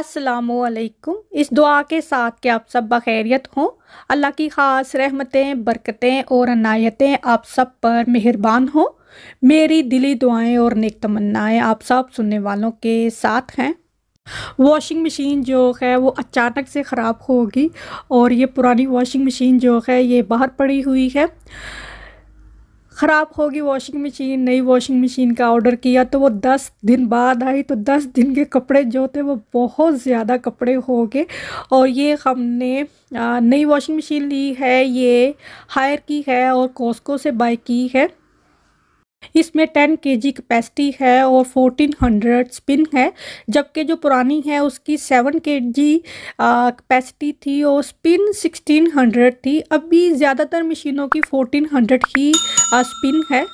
असलकुम इस दुआ के साथ के आप सब बखैरियत हों अल्लाह की ख़ास रहमतें बरकतें और अनायतें आप सब पर मेहरबान हों मेरी दिली दुआएं और नेक तमन्नाएं आप सब सुनने वालों के साथ हैं वॉशिंग मशीन जो है वो अचानक से ख़राब होगी और ये पुरानी वॉशिंग मशीन जो है ये बाहर पड़ी हुई है ख़राब होगी वॉशिंग मशीन नई वॉशिंग मशीन का ऑर्डर किया तो वो दस दिन बाद आई तो दस दिन के कपड़े जो थे वो बहुत ज़्यादा कपड़े हो गए और ये हमने नई वॉशिंग मशीन ली है ये हायर की है और कॉस्को से बाई की है इसमें टेन के जी कैपेसिटी है और फोर्टीन हंड्रेड स्पिन है जबकि जो पुरानी है उसकी सेवन के जी कैपेसिटी थी और स्पिन सिक्सटीन हंड्रेड थी अभी ज़्यादातर मशीनों की फोर्टीन हंड्रेड ही स्पिन है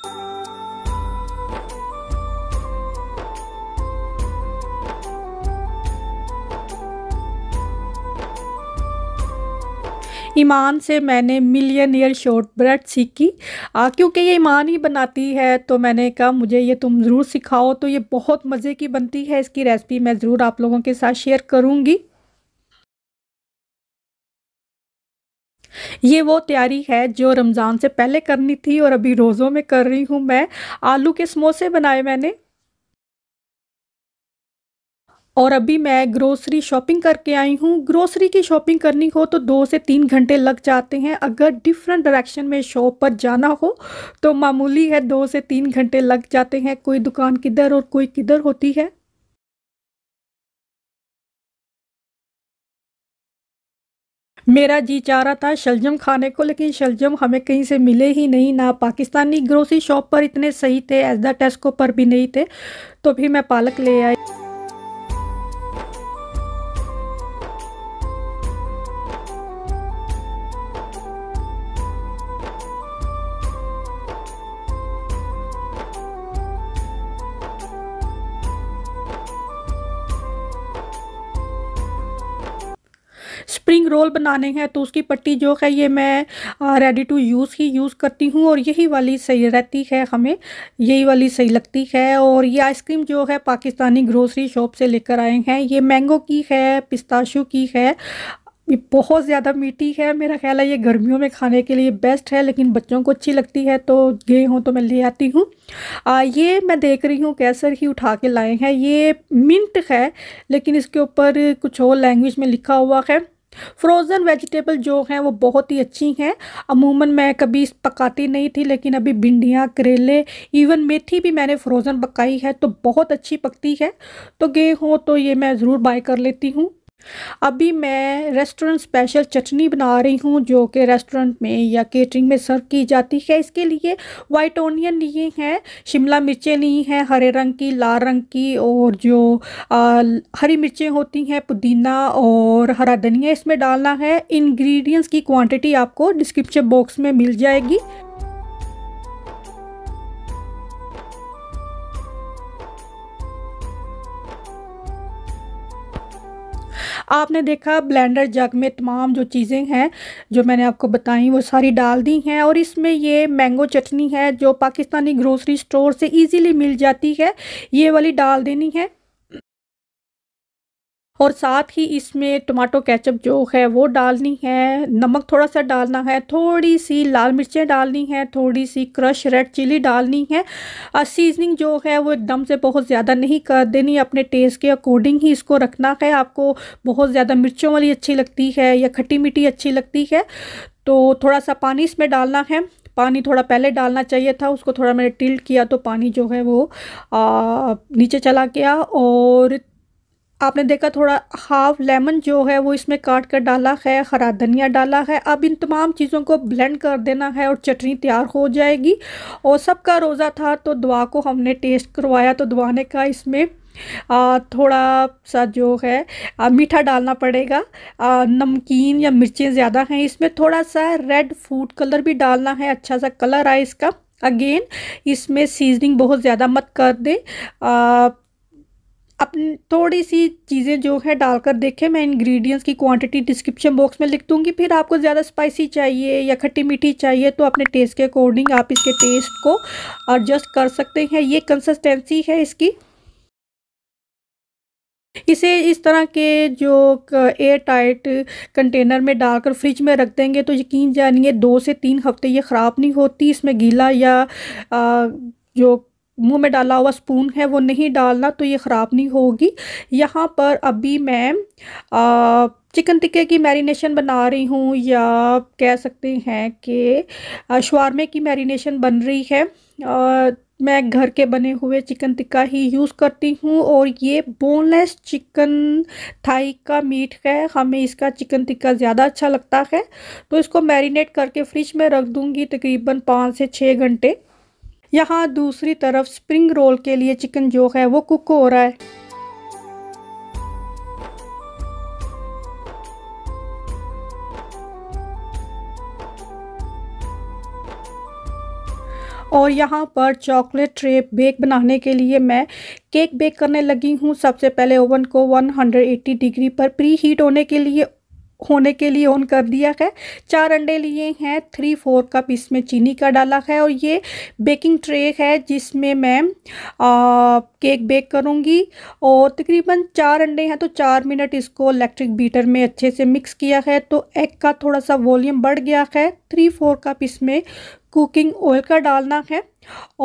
ईमान से मैंने मिलियन ईयर शॉर्ट ब्रेड सीखी क्योंकि ये ईमान ही बनाती है तो मैंने कहा मुझे ये तुम ज़रूर सिखाओ तो ये बहुत मज़े की बनती है इसकी रेसिपी मैं ज़रूर आप लोगों के साथ शेयर करूँगी ये वो तैयारी है जो रमज़ान से पहले करनी थी और अभी रोज़ों में कर रही हूँ मैं आलू के समोसे बनाए मैंने और अभी मैं ग्रोसरी शॉपिंग करके आई हूँ ग्रोसरी की शॉपिंग करनी हो तो दो से तीन घंटे लग जाते हैं अगर डिफरेंट डायरेक्शन में शॉप पर जाना हो तो मामूली है दो से तीन घंटे लग जाते हैं कोई दुकान किधर और कोई किधर होती है मेरा जी चाह रहा था शलजम खाने को लेकिन शलजम हमें कहीं से मिले ही नहीं ना पाकिस्तानी ग्रोसरी शॉप पर इतने सही थे एज द टेस्को पर भी नहीं थे तो भी मैं पालक ले आई स्प्रिंग रोल बनाने हैं तो उसकी पट्टी जो है ये मैं रेडी टू यूज़ ही यूज़ करती हूँ और यही वाली सही रहती है हमें यही वाली सही लगती है और ये आइसक्रीम जो है पाकिस्तानी ग्रोसरी शॉप से लेकर आए हैं ये मैंगो की है पिस्ताशू की है बहुत ज़्यादा मीठी है मेरा ख्याल है ये गर्मियों में खाने के लिए बेस्ट है लेकिन बच्चों को अच्छी लगती है तो गए हों तो मैं ले आती हूँ ये मैं देख रही हूँ कैसर ही उठा के लाए हैं ये मिंट है लेकिन इसके ऊपर कुछ और लैंग्वेज में लिखा हुआ है फ्रोज़न वेजिटेबल जो हैं वो बहुत ही अच्छी हैं अमूमन मैं कभी पकाती नहीं थी लेकिन अभी भिंडियाँ करेले इवन मेथी भी मैंने फ्रोज़न पकाई है तो बहुत अच्छी पकती है तो गेहूँ तो ये मैं ज़रूर बाय कर लेती हूँ अभी मैं रेस्टोरेंट स्पेशल चटनी बना रही हूँ जो कि रेस्टोरेंट में या केटरिंग में सर्व की जाती है इसके लिए वाइट ओनियन लिए हैं शिमला मिर्चें ली हैं हरे रंग की लाल रंग की और जो आ, हरी मिर्चें होती हैं पुदीना और हरा धनिया इसमें डालना है इंग्रेडिएंट्स की क्वांटिटी आपको डिस्क्रिप्शन बॉक्स में मिल जाएगी आपने देखा ब्लेंडर जग में तमाम जो चीज़ें हैं जो मैंने आपको बताई वो सारी डाल दी हैं और इसमें ये मैंगो चटनी है जो पाकिस्तानी ग्रोसरी स्टोर से ईजीली मिल जाती है ये वाली डाल देनी है और साथ ही इसमें टमाटो केचप जो है वो डालनी है नमक थोड़ा सा डालना है थोड़ी सी लाल मिर्चें डालनी है थोड़ी सी क्रश रेड चिली डालनी है और सीजनिंग जो है वो एकदम से बहुत ज़्यादा नहीं कर देनी अपने टेस्ट के अकॉर्डिंग ही इसको रखना है आपको बहुत ज़्यादा मिर्चों वाली अच्छी लगती है या खट्टी मीठी अच्छी लगती है तो थोड़ा सा पानी इसमें डालना है पानी थोड़ा पहले डालना चाहिए था उसको थोड़ा मैंने टिल्ट किया तो पानी जो है वो आ, नीचे चला गया और आपने देखा थोड़ा हाफ लेमन जो है वो इसमें काट कर डाला है हरा धनिया डाला है अब इन तमाम चीज़ों को ब्लेंड कर देना है और चटनी तैयार हो जाएगी और सबका रोज़ा था तो दुआ को हमने टेस्ट करवाया तो दुआ ने कहा इसमें आ, थोड़ा सा जो है आ, मीठा डालना पड़ेगा आ, नमकीन या मिर्चें ज़्यादा हैं इसमें थोड़ा सा रेड फूड कलर भी डालना है अच्छा सा कलर आए इसका अगेन इसमें सीजनिंग बहुत ज़्यादा मत कर दें अपनी थोड़ी सी चीज़ें जो है डालकर देखें मैं इंग्रेडिएंट्स की क्वांटिटी डिस्क्रिप्शन बॉक्स में लिख दूँगी फिर आपको ज़्यादा स्पाइसी चाहिए या खट्टी मीठी चाहिए तो अपने टेस्ट के अकॉर्डिंग आप इसके टेस्ट को एडजस्ट कर सकते हैं ये कंसिस्टेंसी है इसकी इसे इस तरह के जो एयर टाइट कंटेनर में डालकर फ्रिज में रख देंगे तो यकीन जानिए दो से तीन हफ्ते ये ख़राब नहीं होती इसमें गीला या आ, जो मुंह में डाला हुआ स्पून है वो नहीं डालना तो ये ख़राब नहीं होगी यहाँ पर अभी मैं आ, चिकन टिक्के की मैरिनेशन बना रही हूँ या कह सकते हैं कि शवारमे की मैरिनेशन बन रही है आ, मैं घर के बने हुए चिकन टिक्का ही यूज़ करती हूँ और ये बोनलेस चिकन थाई का मीट है हमें इसका चिकन टिक्का ज़्यादा अच्छा लगता है तो इसको मैरिनेट करके फ्रिज में रख दूँगी तकरीबन पाँच से छः घंटे यहाँ दूसरी तरफ स्प्रिंग रोल के लिए चिकन जो है वो कुक हो रहा है और यहाँ पर चॉकलेट ट्रे बेक बनाने के लिए मैं केक बेक करने लगी हूँ सबसे पहले ओवन को 180 डिग्री पर प्री हीट होने के लिए होने के लिए ऑन कर दिया है चार अंडे लिए हैं थ्री फोर कप इसमें चीनी का डाला है और ये बेकिंग ट्रे है जिसमें मैं आ, केक बेक करूँगी और तकरीबन चार अंडे हैं तो चार मिनट इसको इलेक्ट्रिक बीटर में अच्छे से मिक्स किया है तो एग का थोड़ा सा वॉल्यूम बढ़ गया है थ्री फोर कप इसमें कुकिंग ऑयल का डालना है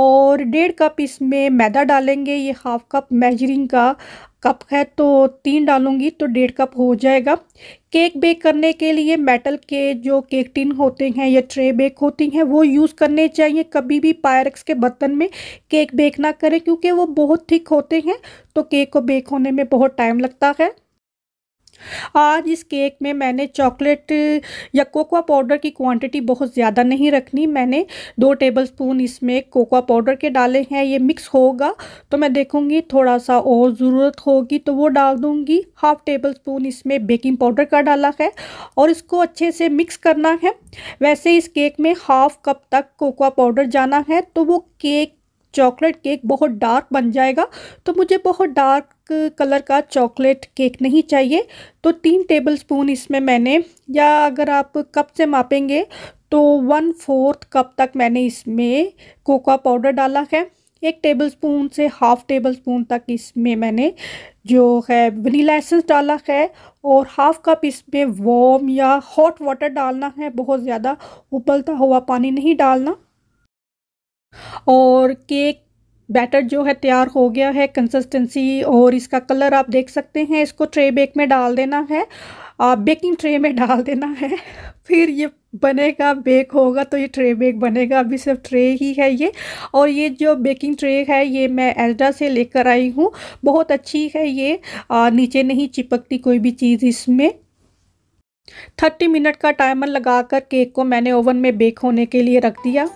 और डेढ़ कप इसमें मैदा डालेंगे ये हाफ कप मेजरिंग का कप है तो तीन डालूंगी तो डेढ़ कप हो जाएगा केक बेक करने के लिए मेटल के जो केक टिन होते हैं या ट्रे बेक होती हैं वो यूज़ करने चाहिए कभी भी पायरक्स के बर्तन में केक बेक ना करें क्योंकि वो बहुत थिक होते हैं तो केक को बेक होने में बहुत टाइम लगता है आज इस केक में मैंने चॉकलेट या कोकोआ पाउडर की क्वांटिटी बहुत ज़्यादा नहीं रखनी मैंने दो टेबल स्पून इसमें कोकोआ पाउडर के डाले हैं ये मिक्स होगा तो मैं देखूँगी थोड़ा सा और ज़रूरत होगी तो वो डाल दूँगी हाफ़ टेबल स्पून इसमें बेकिंग पाउडर का डाला है और इसको अच्छे से मिक्स करना है वैसे इस केक में हाफ़ कप तक कोकोआ पाउडर जाना है तो वो केक चॉकलेट केक बहुत डार्क बन जाएगा तो मुझे बहुत डार्क कलर का चॉकलेट केक नहीं चाहिए तो तीन टेबल स्पून इसमें मैंने या अगर आप कप से मापेंगे तो वन फोर्थ कप तक मैंने इसमें कोका पाउडर डाला है एक टेबल स्पून से हाफ़ टेबल स्पून तक इसमें मैंने जो है वनीला एसेंस डाला है और हाफ़ कप इसमें वॉम या हॉट वाटर डालना है बहुत ज़्यादा उबलता हुआ पानी नहीं डालना और केक बैटर जो है तैयार हो गया है कंसिस्टेंसी और इसका कलर आप देख सकते हैं इसको ट्रे बेक में डाल देना है आप बेकिंग ट्रे में डाल देना है फिर ये बनेगा बेक होगा तो ये ट्रे बेक बनेगा अभी सिर्फ ट्रे ही है ये और ये जो बेकिंग ट्रे है ये मैं एजडा से लेकर आई हूँ बहुत अच्छी है ये आ, नीचे नहीं चिपकती कोई भी चीज़ इसमें थर्टी मिनट का टाइमर लगाकर केक को मैंने ओवन में बेक होने के लिए रख दिया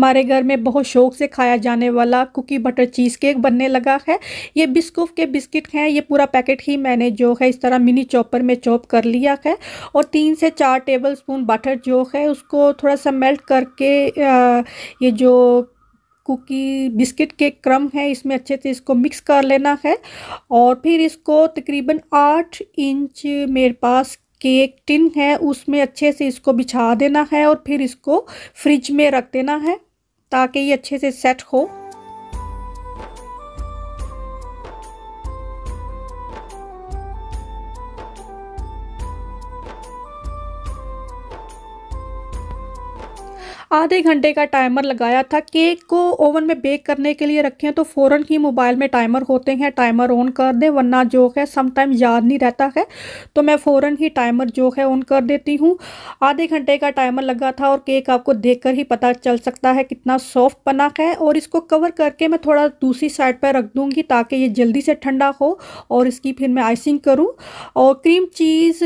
हमारे घर में बहुत शौक से खाया जाने वाला कुकी बटर चीज़ केक बनने लगा है ये बिस्कुफ के बिस्किट हैं ये पूरा पैकेट ही मैंने जो है इस तरह मिनी चॉपर में चॉप कर लिया है और तीन से चार टेबल स्पून बटर जो है उसको थोड़ा सा मेल्ट करके ये जो कुकी बिस्किट के क्रम है इसमें अच्छे से इसको मिक्स कर लेना है और फिर इसको तकरीबन आठ इंच मेरे पास केक टिन है उसमें अच्छे से इसको बिछा देना है और फिर इसको फ्रिज में रख देना है ताकि ये अच्छे से सेट हो आधे घंटे का टाइमर लगाया था केक को ओवन में बेक करने के लिए रखें तो फ़ौरन ही मोबाइल में टाइमर होते हैं टाइमर ऑन कर दें वरना जो है समटाइम याद नहीं रहता है तो मैं फ़ौरन ही टाइमर जो है ऑन कर देती हूँ आधे घंटे का टाइमर लगा था और केक आपको देख कर ही पता चल सकता है कितना सॉफ्ट बना है और इसको कवर करके मैं थोड़ा दूसरी साइड पर रख दूँगी ताकि ये जल्दी से ठंडा हो और इसकी फिर मैं आइसिंग करूँ और क्रीम चीज़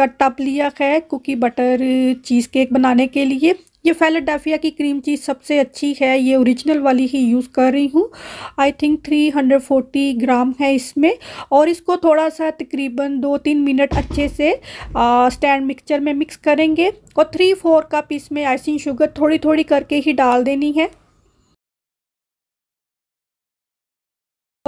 का टप लिया है कुकी बटर चीज़ केक बनाने के लिए ये फेलाडाफिया की क्रीम चीज़ सबसे अच्छी है ये ओरिजिनल वाली ही यूज़ कर रही हूँ आई थिंक 340 ग्राम है इसमें और इसको थोड़ा सा तकरीबन दो तीन मिनट अच्छे से स्टैंड मिक्सचर में मिक्स करेंगे और थ्री फोर कप इसमें आइसिंग शुगर थोड़ी थोड़ी करके ही डाल देनी है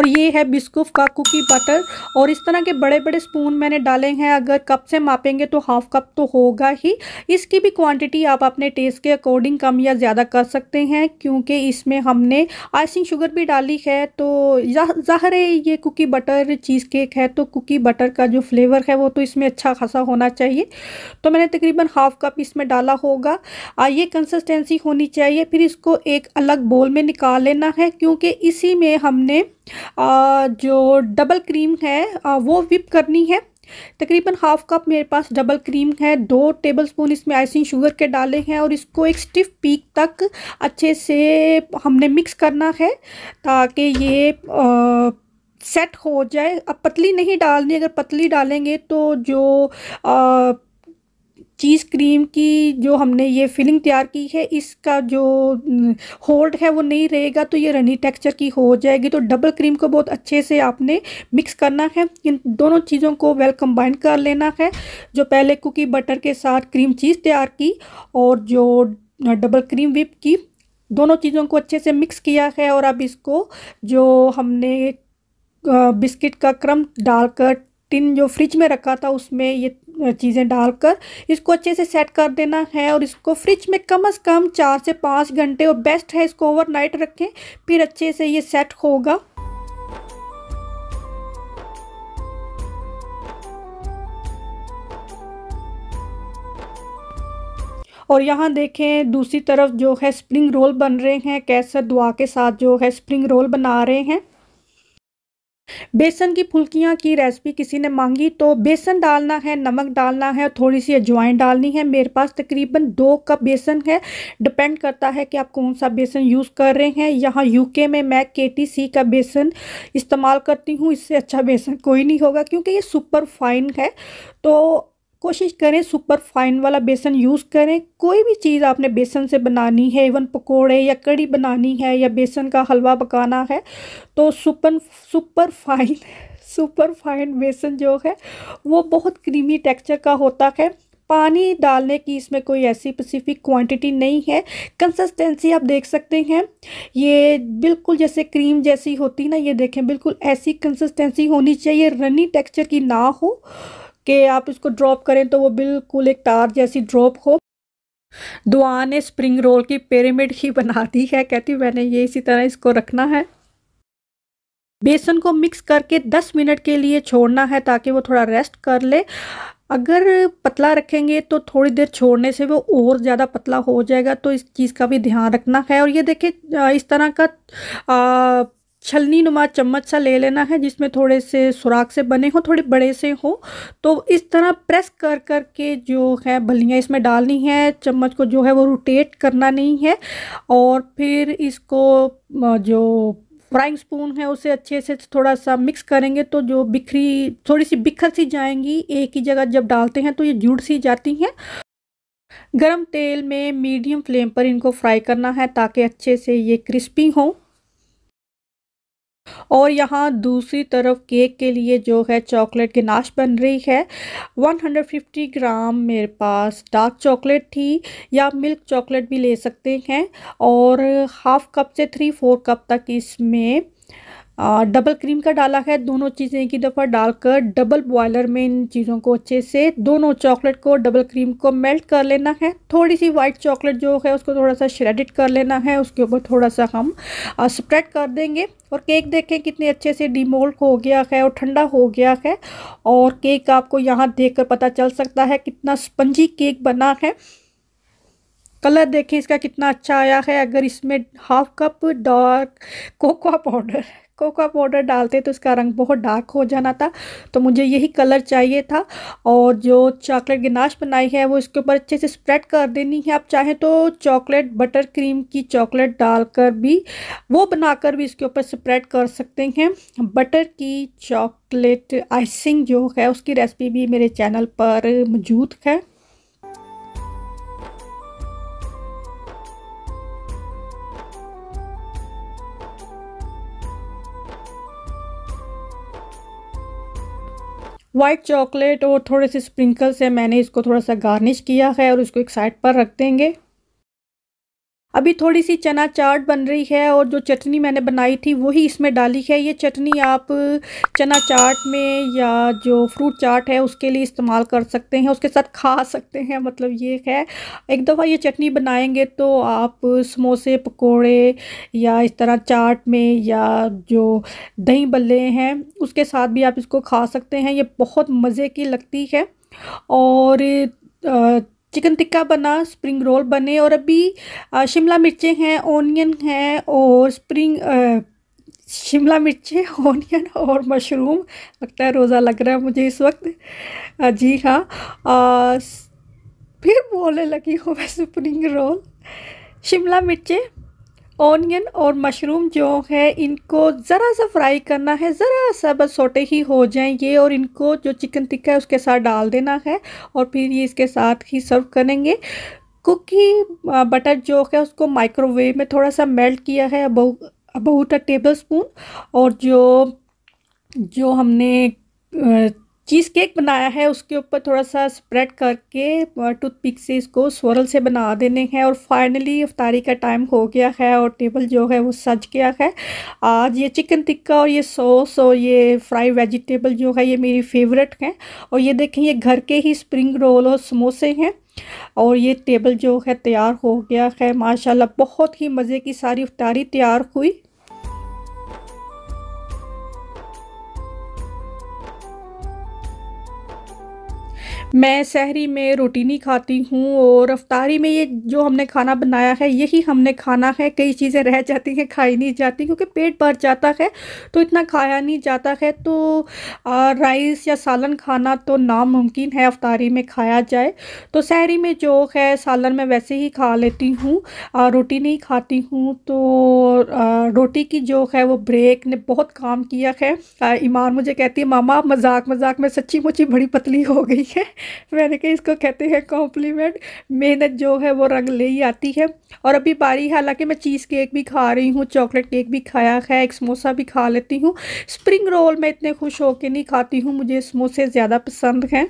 और ये है बिस्कुफ का कुकी बटर और इस तरह के बड़े बड़े स्पून मैंने डाले हैं अगर कप से मापेंगे तो हाफ कप तो होगा ही इसकी भी क्वांटिटी आप अपने टेस्ट के अकॉर्डिंग कम या ज़्यादा कर सकते हैं क्योंकि इसमें हमने आइसिंग शुगर भी डाली है तो ज़ाहिर है ये कुकी बटर चीज़ केक है तो कुकी बटर का जो फ्लेवर है वो तो इसमें अच्छा खासा होना चाहिए तो मैंने तकरीबन हाफ कप इसमें डाला होगा ये कंसिस्टेंसी होनी चाहिए फिर इसको एक अलग बोल में निकाल लेना है क्योंकि इसी में हमने जो डबल क्रीम है वो विप करनी है तकरीबन हाफ कप मेरे पास डबल क्रीम है दो टेबल स्पून इसमें आइसिंग शुगर के डाले हैं और इसको एक स्टिफ पीक तक अच्छे से हमने मिक्स करना है ताकि ये आ, सेट हो जाए अब पतली नहीं डालनी अगर पतली डालेंगे तो जो आ, चीज़ क्रीम की जो हमने ये फिलिंग तैयार की है इसका जो होल्ड है वो नहीं रहेगा तो ये रनी टेक्सचर की हो जाएगी तो डबल क्रीम को बहुत अच्छे से आपने मिक्स करना है इन दोनों चीज़ों को वेल कंबाइन कर लेना है जो पहले कुकी बटर के साथ क्रीम चीज़ तैयार की और जो डबल क्रीम विप की दोनों चीज़ों को अच्छे से मिक्स किया है और अब इसको जो हमने बिस्किट का क्रम डालकर टिन जो फ्रिज में रखा था उसमें ये चीज़ें डालकर इसको अच्छे से सेट कर देना है और इसको फ्रिज में कम से कम चार से पाँच घंटे और बेस्ट है इसको ओवरनाइट रखें फिर अच्छे से ये सेट होगा और यहाँ देखें दूसरी तरफ जो है स्प्रिंग रोल बन रहे हैं कैसर दुआ के साथ जो है स्प्रिंग रोल बना रहे हैं बेसन की फुल्कियाँ की रेसिपी किसी ने मांगी तो बेसन डालना है नमक डालना है थोड़ी सी अजवाइन डालनी है मेरे पास तकरीबन दो कप बेसन है डिपेंड करता है कि आप कौन सा बेसन यूज़ कर रहे हैं यहाँ यूके में मैं केटीसी का बेसन इस्तेमाल करती हूँ इससे अच्छा बेसन कोई नहीं होगा क्योंकि ये सुपर फाइन है तो कोशिश करें सुपर फाइन वाला बेसन यूज़ करें कोई भी चीज़ आपने बेसन से बनानी है इवन पकोड़े या कड़ी बनानी है या बेसन का हलवा पकाना है तो super super fine super fine बेसन जो है वो बहुत क्रीमी टेक्सचर का होता है पानी डालने की इसमें कोई ऐसी स्पेसिफिक क्वांटिटी नहीं है कंसिस्टेंसी आप देख सकते हैं ये बिल्कुल जैसे क्रीम जैसी होती ना ये देखें बिल्कुल ऐसी कंसिस्टेंसी होनी चाहिए रनी टेक्सचर की ना हो कि आप इसको ड्रॉप करें तो वो बिल्कुल एक तार जैसी ड्रॉप हो दुआ ने स्प्रिंग रोल की पिरामिड ही बना दी है कहती मैंने ये इसी तरह इसको रखना है बेसन को मिक्स करके 10 मिनट के लिए छोड़ना है ताकि वो थोड़ा रेस्ट कर ले अगर पतला रखेंगे तो थोड़ी देर छोड़ने से वो और ज़्यादा पतला हो जाएगा तो इस चीज़ का भी ध्यान रखना है और ये देखिए इस तरह का आ, छलनी नुमा चम्मच सा ले लेना है जिसमें थोड़े से सुराख से बने हों थोड़े बड़े से हो तो इस तरह प्रेस कर कर के जो है भलियाँ इसमें डालनी है चम्मच को जो है वो रोटेट करना नहीं है और फिर इसको जो फ्राइंग स्पून है उसे अच्छे से थोड़ा सा मिक्स करेंगे तो जो बिखरी थोड़ी सी बिखर सी जाएंगी एक ही जगह जब डालते हैं तो ये जुड़ सी जाती हैं गरम तेल में मीडियम फ्लेम पर इनको फ्राई करना है ताकि अच्छे से ये क्रिस्पी हों और यहाँ दूसरी तरफ केक के लिए जो है चॉकलेट की नाश बन रही है 150 ग्राम मेरे पास डार्क चॉकलेट थी या मिल्क चॉकलेट भी ले सकते हैं और हाफ़ कप से थ्री फोर कप तक इसमें डबल क्रीम का डाला है दोनों चीज़ें एक ही दफ़ा डालकर डबल बॉयलर में इन चीज़ों को अच्छे से दोनों चॉकलेट को डबल क्रीम को मेल्ट कर लेना है थोड़ी सी वाइट चॉकलेट जो है उसको थोड़ा सा श्रेडिड कर लेना है उसके ऊपर थोड़ा सा हम स्प्रेड कर देंगे और केक देखें कितने अच्छे से डिमोल्ड हो गया है और ठंडा हो गया है और केक आपको यहाँ देख पता चल सकता है कितना स्पंजी केक बना है कलर देखें इसका कितना अच्छा आया है अगर इसमें half cup dark cocoa powder cocoa powder डालते तो इसका रंग बहुत डार्क हो जाना था तो मुझे यही कलर चाहिए था और जो चॉकलेट गिनाश बनाई है वो इसके ऊपर अच्छे से स्प्रेड कर देनी है आप चाहें तो चॉकलेट बटर क्रीम की चॉकलेट डालकर भी वो बनाकर भी इसके ऊपर स्प्रेड कर सकते हैं बटर की चॉकलेट आइसिंग जो है उसकी रेसिपी भी मेरे चैनल पर मौजूद है वाइट चॉकलेट और थोड़े से स्प्रिंकल से मैंने इसको थोड़ा सा गार्निश किया है और इसको एक साइड पर रख देंगे अभी थोड़ी सी चना चाट बन रही है और जो चटनी मैंने बनाई थी वही इसमें डाली है ये चटनी आप चना चाट में या जो फ्रूट चाट है उसके लिए इस्तेमाल कर सकते हैं उसके साथ खा सकते हैं मतलब ये है एक दफ़ा ये चटनी बनाएंगे तो आप समोसे पकोड़े या इस तरह चाट में या जो दही बल्ले हैं उसके साथ भी आप इसको खा सकते हैं ये बहुत मज़े की लगती है और आ, चिकन टिक्का बना स्प्रिंग रोल बने और अभी शिमला मिर्चें हैं ओनियन हैं और स्प्रिंग शिमला मिर्चें ओनियन और मशरूम लगता है रोज़ा लग रहा है मुझे इस वक्त जी हाँ फिर बोलने लगी हूँ मैं स्प्रिंग रोल शिमला मिर्चें ऑनियन और मशरूम जो है इनको ज़रा सा फ्राई करना है ज़रा सा बस सोटे ही हो जाएं ये और इनको जो चिकन टिक्का है उसके साथ डाल देना है और फिर ये इसके साथ ही सर्व करेंगे कुकी बटर जो है उसको माइक्रोवेव में थोड़ा सा मेल्ट किया है अबाउट अ टेबल स्पून और जो जो हमने चीज़ केक बनाया है उसके ऊपर थोड़ा सा स्प्रेड करके टूथपिक से इसको स्वरल से बना देने हैं और फाइनली अफ्तारी का टाइम हो गया है और टेबल जो है वो सज गया है आज ये चिकन टिक्का और ये सॉस और ये फ्राई वेजिटेबल जो है ये मेरी फेवरेट हैं और ये देखें ये घर के ही स्प्रिंग रोल और समोसे हैं और ये टेबल जो है तैयार हो गया है माशाल्लाह बहुत ही मज़े की सारी अफ्तारी तैयार हुई मैं सहरी में रोटी नहीं खाती हूँ और रफ्तारी में ये जो हमने खाना बनाया है यही हमने खाना है कई चीज़ें रह जाती हैं खाई नहीं जाती क्योंकि पेट भर जाता है तो इतना खाया नहीं जाता है तो राइस या सालन खाना तो नामुमकिन है रफ्तारी में खाया जाए तो सहरी में जो है सालन में वैसे ही खा लेती हूँ रोटी नहीं खाती हूँ तो रोटी की जो है वो ब्रेक ने बहुत काम किया है ईमान मुझे कहती है मामा मजाक मजाक में सच्ची मुची बड़ी पतली हो गई है मैंने कहा इसको कहते हैं कॉम्प्लीमेंट मेहनत जो है वो रंग ले ही आती है और अभी बारी हालांकि मैं चीज़ केक भी खा रही हूँ चॉकलेट केक भी खाया है एक समोसा भी खा लेती हूँ स्प्रिंग रोल मैं इतने खुश होकर नहीं खाती हूँ मुझे समोसे ज़्यादा पसंद हैं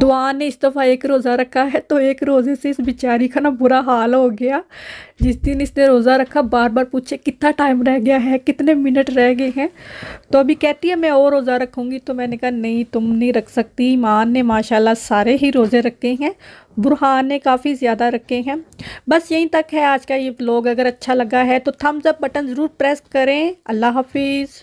दुआ ने इस दफ़ा एक रोज़ा रखा है तो एक रोज़े से इस बेचारी का ना बुरा हाल हो गया जिस दिन इसने रोज़ा रखा बार बार पूछे कितना टाइम रह गया है कितने मिनट रह गए हैं तो अभी कहती है मैं और रोज़ा रखूँगी तो मैंने कहा नहीं तुम नहीं रख सकती ईमान ने माशाला सारे ही रोज़े रखे हैं बुरहान ने काफ़ी ज़्यादा रखे हैं बस यहीं तक है आज का ये ब्लॉग अगर अच्छा लगा है तो थम्स अप बटन ज़रूर प्रेस करें अल्लाह हाफिज़